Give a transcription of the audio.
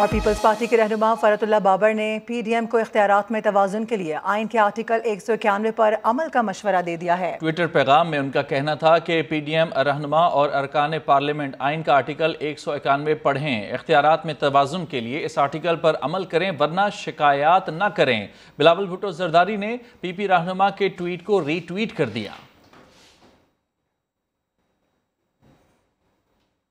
और peoples party के रहनुमा फ़रतुल्ला बाबर ने पी डी एम को इख्तियार में तोज़ुन के लिए आइन के आर्टिकल एक सौ इक्यानवे पर अमल का मशवरा दे दिया है ट्विटर पैगाम में उनका कहना था कि पी डी एम रहनुमा और अरकान पार्लियामेंट आइन का आर्टिकल एक सौ इक्यानवे पढ़ें इख्तियार में तोज़ुन के लिए इस आर्टिकल पर अमल करें वरना शिकायत न करें बिलावल भुटो जरदारी ने पी पी रहनुमा के ट्वीट को रीट्वीट कर दिया